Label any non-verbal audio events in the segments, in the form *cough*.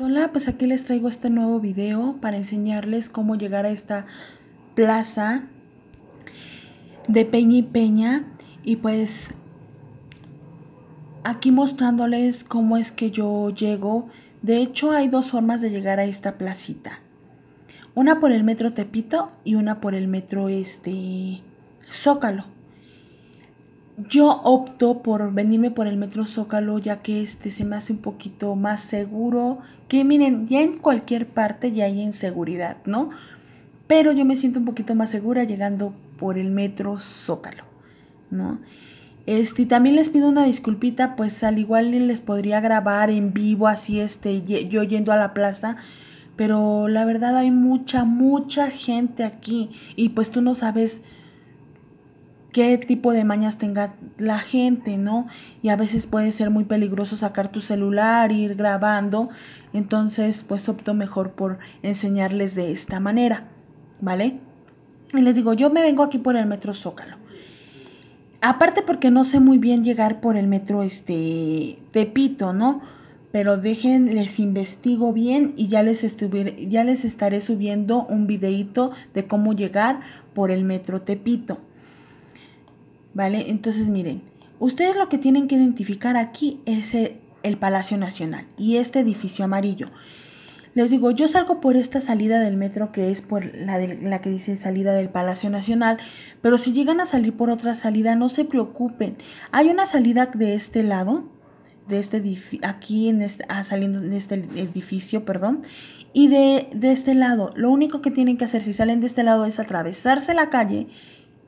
Hola, pues aquí les traigo este nuevo video para enseñarles cómo llegar a esta plaza de Peña y Peña y pues aquí mostrándoles cómo es que yo llego. De hecho hay dos formas de llegar a esta placita. Una por el metro Tepito y una por el metro este Zócalo. Yo opto por venirme por el metro Zócalo ya que este se me hace un poquito más seguro, que miren, ya en cualquier parte ya hay inseguridad, ¿no? Pero yo me siento un poquito más segura llegando por el metro Zócalo, ¿no? Este, también les pido una disculpita, pues al igual les podría grabar en vivo así este yo yendo a la plaza, pero la verdad hay mucha mucha gente aquí y pues tú no sabes qué tipo de mañas tenga la gente, ¿no? Y a veces puede ser muy peligroso sacar tu celular, ir grabando. Entonces, pues opto mejor por enseñarles de esta manera, ¿vale? Y les digo, yo me vengo aquí por el metro Zócalo. Aparte porque no sé muy bien llegar por el metro este Tepito, ¿no? Pero dejen, les investigo bien y ya les, ya les estaré subiendo un videito de cómo llegar por el metro Tepito. ¿vale? Entonces miren, ustedes lo que tienen que identificar aquí es el Palacio Nacional y este edificio amarillo. Les digo, yo salgo por esta salida del metro que es por la, de, la que dice salida del Palacio Nacional, pero si llegan a salir por otra salida, no se preocupen. Hay una salida de este lado, de este aquí en este, ah, saliendo de este edificio, perdón, y de, de este lado. Lo único que tienen que hacer si salen de este lado es atravesarse la calle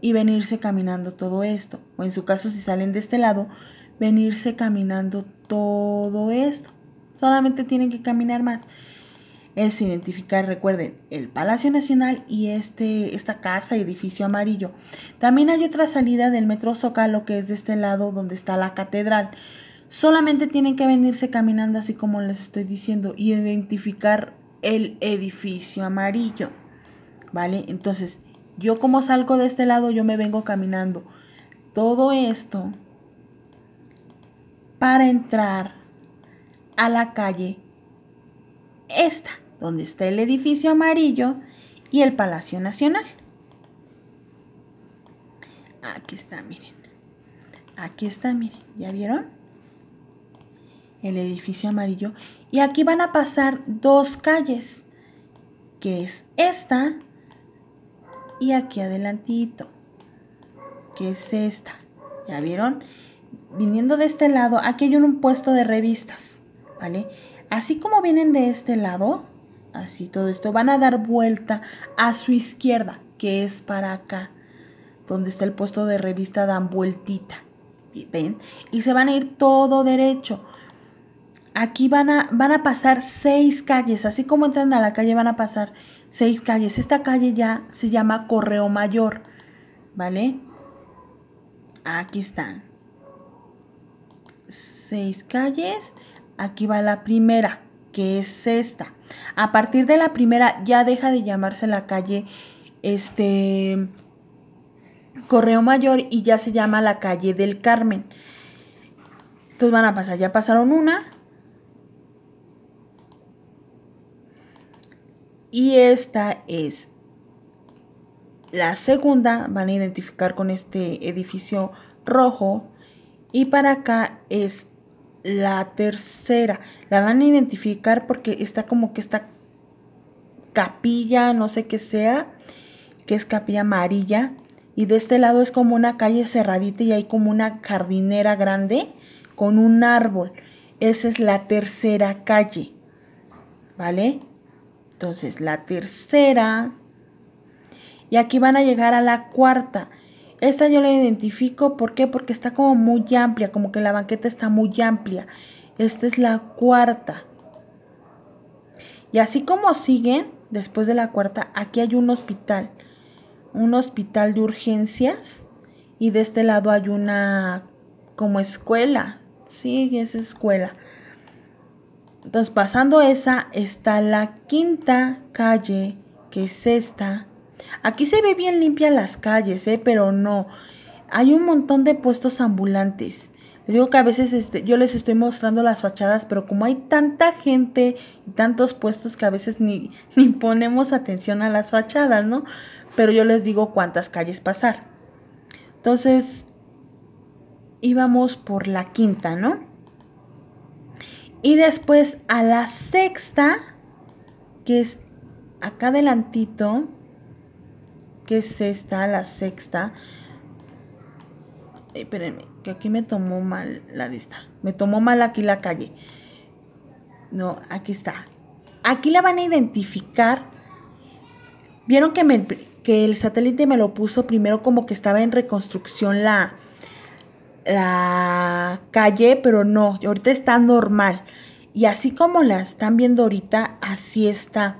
y venirse caminando todo esto. O en su caso, si salen de este lado, venirse caminando todo esto. Solamente tienen que caminar más. Es identificar, recuerden, el Palacio Nacional y este, esta casa, edificio amarillo. También hay otra salida del Metro Zócalo que es de este lado donde está la catedral. Solamente tienen que venirse caminando así como les estoy diciendo y identificar el edificio amarillo. ¿Vale? Entonces, yo como salgo de este lado, yo me vengo caminando. Todo esto para entrar a la calle esta, donde está el edificio amarillo y el Palacio Nacional. Aquí está, miren. Aquí está, miren. ¿Ya vieron? El edificio amarillo. Y aquí van a pasar dos calles, que es esta y aquí adelantito, que es esta. ¿Ya vieron? Viniendo de este lado, aquí hay un puesto de revistas, ¿vale? Así como vienen de este lado, así todo esto, van a dar vuelta a su izquierda, que es para acá, donde está el puesto de revista, dan vueltita, ¿ven? Y se van a ir todo derecho. Aquí van a, van a pasar seis calles, así como entran a la calle van a pasar seis calles. Esta calle ya se llama Correo Mayor, ¿vale? Aquí están. Seis calles. Aquí va la primera, que es esta. A partir de la primera ya deja de llamarse la calle este Correo Mayor y ya se llama la calle del Carmen. Entonces van a pasar, ya pasaron una, Y esta es la segunda. Van a identificar con este edificio rojo. Y para acá es la tercera. La van a identificar porque está como que esta capilla, no sé qué sea, que es capilla amarilla. Y de este lado es como una calle cerradita y hay como una jardinera grande con un árbol. Esa es la tercera calle. ¿Vale? Entonces, la tercera. Y aquí van a llegar a la cuarta. Esta yo la identifico, ¿por qué? Porque está como muy amplia, como que la banqueta está muy amplia. Esta es la cuarta. Y así como siguen, después de la cuarta, aquí hay un hospital. Un hospital de urgencias. Y de este lado hay una como escuela. Sí, es escuela. Entonces, pasando esa, está la quinta calle, que es esta. Aquí se ve bien limpia las calles, ¿eh? pero no. Hay un montón de puestos ambulantes. Les digo que a veces este, yo les estoy mostrando las fachadas, pero como hay tanta gente y tantos puestos que a veces ni, *laughs* ni ponemos atención a las fachadas, ¿no? Pero yo les digo cuántas calles pasar. Entonces, íbamos por la quinta, ¿no? Y después a la sexta, que es acá adelantito, que es esta, la sexta. Eh, espérenme, que aquí me tomó mal la lista. Me tomó mal aquí la calle. No, aquí está. Aquí la van a identificar. Vieron que, me, que el satélite me lo puso primero como que estaba en reconstrucción la, la calle, pero no, ahorita está normal. Y así como la están viendo ahorita, así está.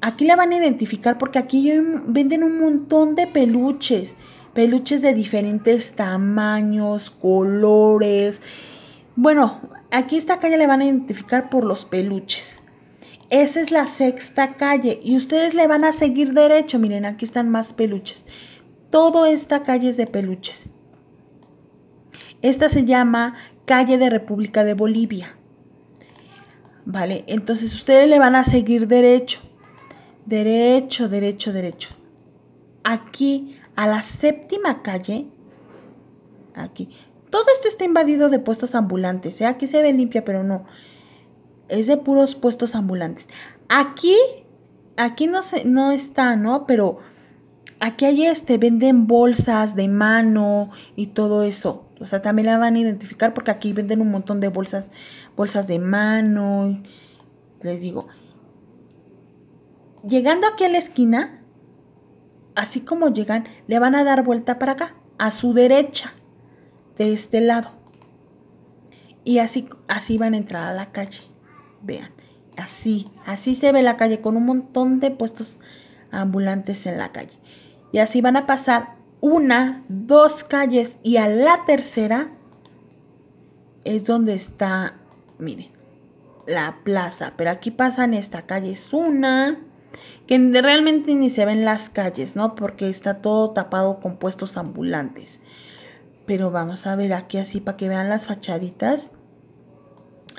Aquí la van a identificar porque aquí venden un montón de peluches. Peluches de diferentes tamaños, colores. Bueno, aquí esta calle la van a identificar por los peluches. Esa es la sexta calle y ustedes le van a seguir derecho. Miren, aquí están más peluches. Toda esta calle es de peluches. Esta se llama Calle de República de Bolivia. Vale, entonces ustedes le van a seguir derecho, derecho, derecho, derecho. Aquí, a la séptima calle, aquí. Todo esto está invadido de puestos ambulantes, ¿eh? Aquí se ve limpia, pero no. Es de puros puestos ambulantes. Aquí, aquí no, se, no está, ¿no? Pero aquí hay este, venden bolsas de mano y todo eso. O sea, también la van a identificar porque aquí venden un montón de bolsas, bolsas de mano. Les digo, llegando aquí a la esquina, así como llegan, le van a dar vuelta para acá, a su derecha, de este lado. Y así, así van a entrar a la calle. Vean, así, así se ve la calle con un montón de puestos ambulantes en la calle. Y así van a pasar una, dos calles y a la tercera es donde está, miren, la plaza. Pero aquí pasan esta calle, es una, que realmente ni se ven las calles, ¿no? Porque está todo tapado con puestos ambulantes. Pero vamos a ver aquí así para que vean las fachaditas,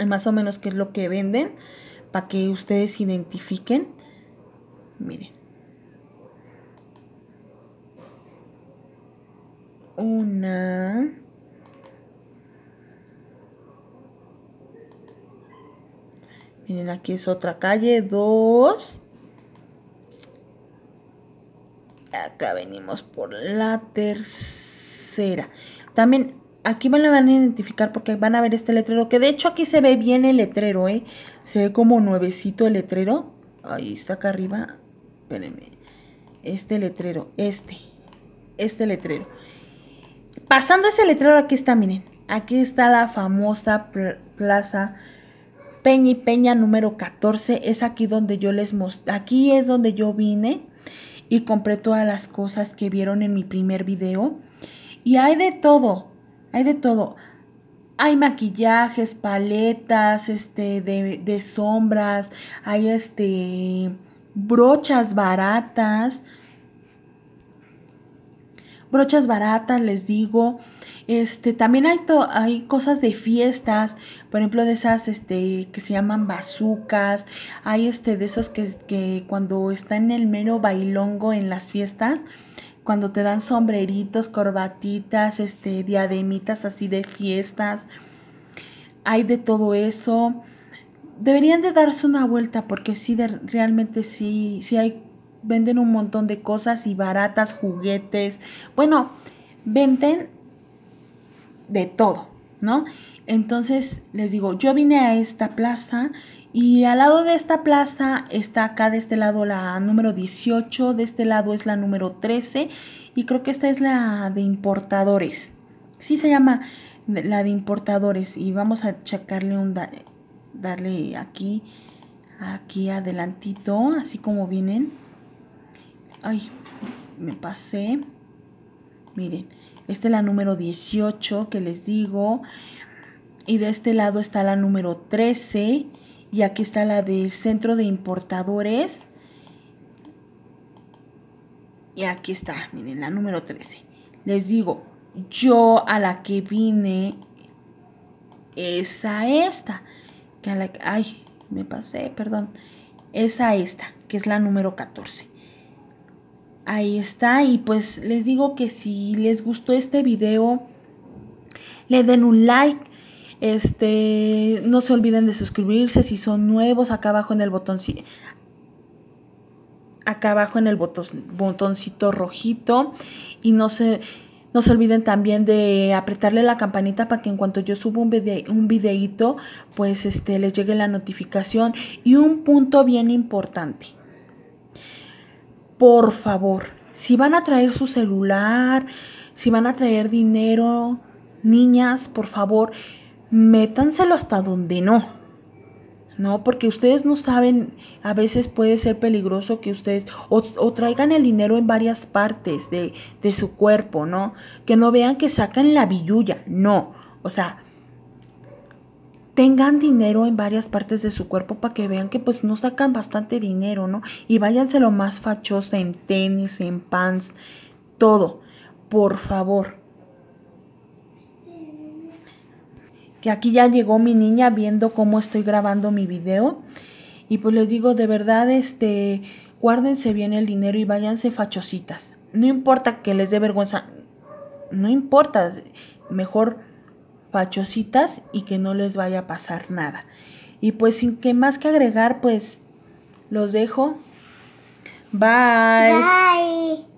más o menos qué es lo que venden, para que ustedes identifiquen. Miren. una miren aquí es otra calle dos acá venimos por la tercera también aquí me la van a identificar porque van a ver este letrero que de hecho aquí se ve bien el letrero eh se ve como nuevecito el letrero ahí está acá arriba espérenme este letrero este este letrero pasando ese letrero, aquí está, miren. Aquí está la famosa plaza Peña y Peña número 14. Es aquí donde yo les mostré. Aquí es donde yo vine y compré todas las cosas que vieron en mi primer video. Y hay de todo. Hay de todo. Hay maquillajes, paletas, este, de, de sombras, hay este, brochas baratas, brochas baratas, les digo. Este, también hay, hay cosas de fiestas, por ejemplo, de esas este, que se llaman bazucas, hay este, de esos que, que cuando está en el mero bailongo en las fiestas, cuando te dan sombreritos, corbatitas, este, diademitas así de fiestas, hay de todo eso. Deberían de darse una vuelta porque sí, realmente sí, sí hay venden un montón de cosas y baratas, juguetes, bueno, venden de todo, ¿no? Entonces les digo, yo vine a esta plaza y al lado de esta plaza está acá de este lado la número 18, de este lado es la número 13 y creo que esta es la de importadores. Sí se llama la de importadores y vamos a checarle un darle aquí aquí adelantito, así como vienen. Ay, me pasé. Miren, esta es la número 18 que les digo. Y de este lado está la número 13. Y aquí está la del centro de importadores. Y aquí está, miren, la número 13. Les digo, yo a la que vine es a esta. Que la, ay, me pasé, perdón. Es esta, que es la número 14 ahí está y pues les digo que si les gustó este video le den un like este no se olviden de suscribirse si son nuevos acá abajo en el botoncito acá abajo en el botoncito rojito y no se no se olviden también de apretarle la campanita para que en cuanto yo suba un, videito, pues este, les llegue la notificación. Y un punto bien importante por favor, si van a traer su celular, si van a traer dinero, niñas, por favor, métanselo hasta donde no. No, porque ustedes no saben, a veces puede ser peligroso que ustedes o, traigan el dinero en varias partes de, de, su cuerpo, ¿no? Que no vean que sacan la billulla, no. O sea, tengan dinero en varias partes de su cuerpo para que vean que pues no sacan bastante dinero, ¿no? Y váyanse lo más fachosa en tenis, en pants, todo. Por favor. Que aquí ya llegó mi niña viendo cómo estoy grabando mi video. Y pues les digo, de verdad, este, guárdense bien el dinero y váyanse fachositas. No importa que les dé vergüenza. No importa. Mejor pachositas y que no les vaya a pasar nada. Y pues sin que más que agregar, pues los dejo. Bye. Bye.